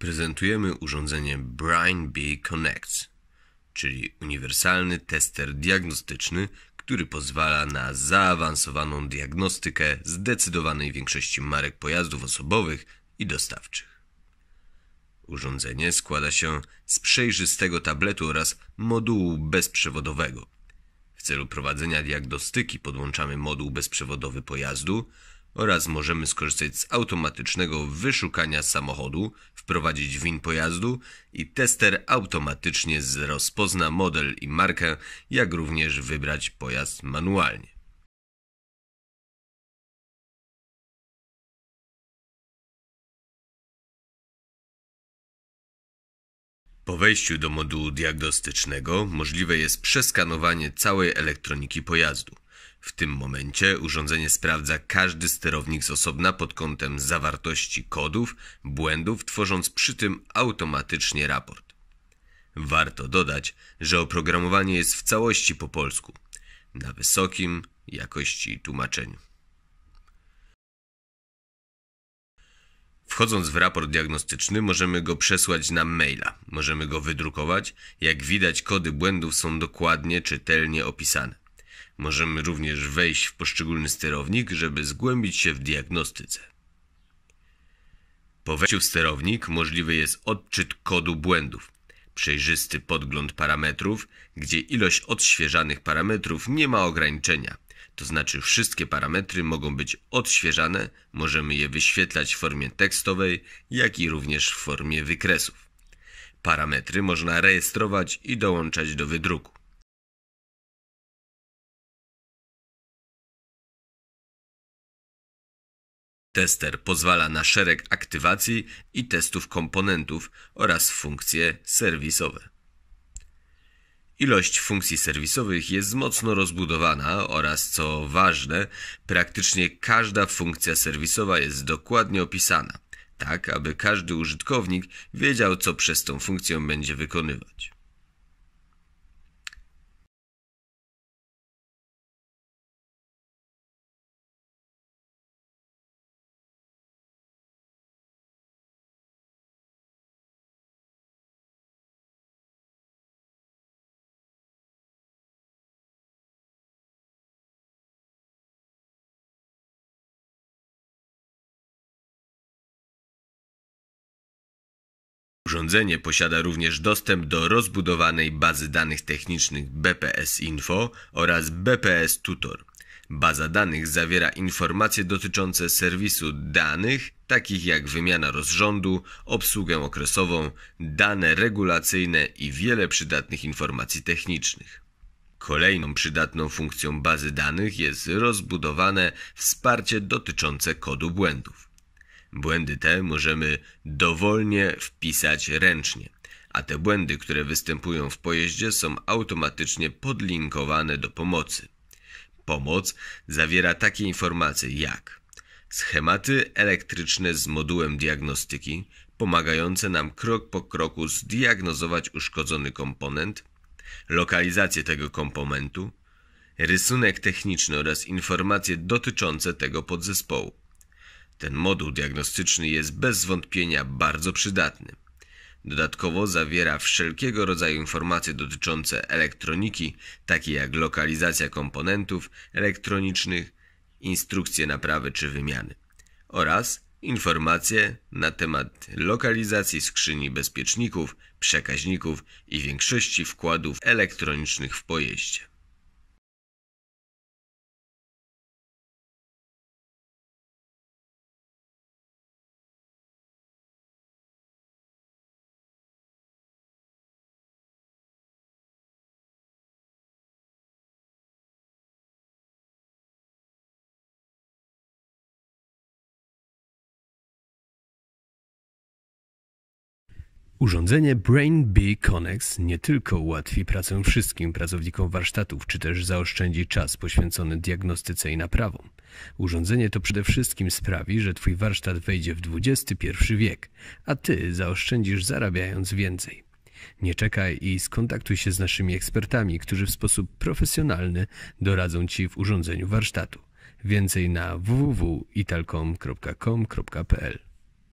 prezentujemy urządzenie Brain B Connect, czyli uniwersalny tester diagnostyczny, który pozwala na zaawansowaną diagnostykę zdecydowanej większości marek pojazdów osobowych i dostawczych. Urządzenie składa się z przejrzystego tabletu oraz modułu bezprzewodowego. W celu prowadzenia diagnostyki podłączamy moduł bezprzewodowy pojazdu, oraz możemy skorzystać z automatycznego wyszukania samochodu, wprowadzić WIN pojazdu i tester automatycznie rozpozna model i markę, jak również wybrać pojazd manualnie. Po wejściu do modułu diagnostycznego możliwe jest przeskanowanie całej elektroniki pojazdu. W tym momencie urządzenie sprawdza każdy sterownik z osobna pod kątem zawartości kodów, błędów, tworząc przy tym automatycznie raport. Warto dodać, że oprogramowanie jest w całości po polsku, na wysokim jakości tłumaczeniu. Wchodząc w raport diagnostyczny, możemy go przesłać na maila. Możemy go wydrukować. Jak widać, kody błędów są dokładnie, czytelnie opisane. Możemy również wejść w poszczególny sterownik, żeby zgłębić się w diagnostyce. Po wejściu w sterownik możliwy jest odczyt kodu błędów, przejrzysty podgląd parametrów, gdzie ilość odświeżanych parametrów nie ma ograniczenia to znaczy wszystkie parametry mogą być odświeżane, możemy je wyświetlać w formie tekstowej, jak i również w formie wykresów. Parametry można rejestrować i dołączać do wydruku. Tester pozwala na szereg aktywacji i testów komponentów oraz funkcje serwisowe. Ilość funkcji serwisowych jest mocno rozbudowana oraz, co ważne, praktycznie każda funkcja serwisowa jest dokładnie opisana, tak aby każdy użytkownik wiedział, co przez tą funkcję będzie wykonywać. urządzenie posiada również dostęp do rozbudowanej bazy danych technicznych BPS Info oraz BPS Tutor. Baza danych zawiera informacje dotyczące serwisu danych, takich jak wymiana rozrządu, obsługę okresową, dane regulacyjne i wiele przydatnych informacji technicznych. Kolejną przydatną funkcją bazy danych jest rozbudowane wsparcie dotyczące kodu błędów. Błędy te możemy dowolnie wpisać ręcznie, a te błędy, które występują w pojeździe są automatycznie podlinkowane do pomocy. Pomoc zawiera takie informacje jak schematy elektryczne z modułem diagnostyki, pomagające nam krok po kroku zdiagnozować uszkodzony komponent, lokalizację tego komponentu, rysunek techniczny oraz informacje dotyczące tego podzespołu. Ten moduł diagnostyczny jest bez wątpienia bardzo przydatny. Dodatkowo zawiera wszelkiego rodzaju informacje dotyczące elektroniki, takie jak lokalizacja komponentów elektronicznych, instrukcje naprawy czy wymiany oraz informacje na temat lokalizacji skrzyni bezpieczników, przekaźników i większości wkładów elektronicznych w pojeździe. Urządzenie Brain Bee Connex nie tylko ułatwi pracę wszystkim pracownikom warsztatów, czy też zaoszczędzi czas poświęcony diagnostyce i naprawom. Urządzenie to przede wszystkim sprawi, że Twój warsztat wejdzie w XXI wiek, a Ty zaoszczędzisz zarabiając więcej. Nie czekaj i skontaktuj się z naszymi ekspertami, którzy w sposób profesjonalny doradzą Ci w urządzeniu warsztatu. Więcej na www.italcom.com.pl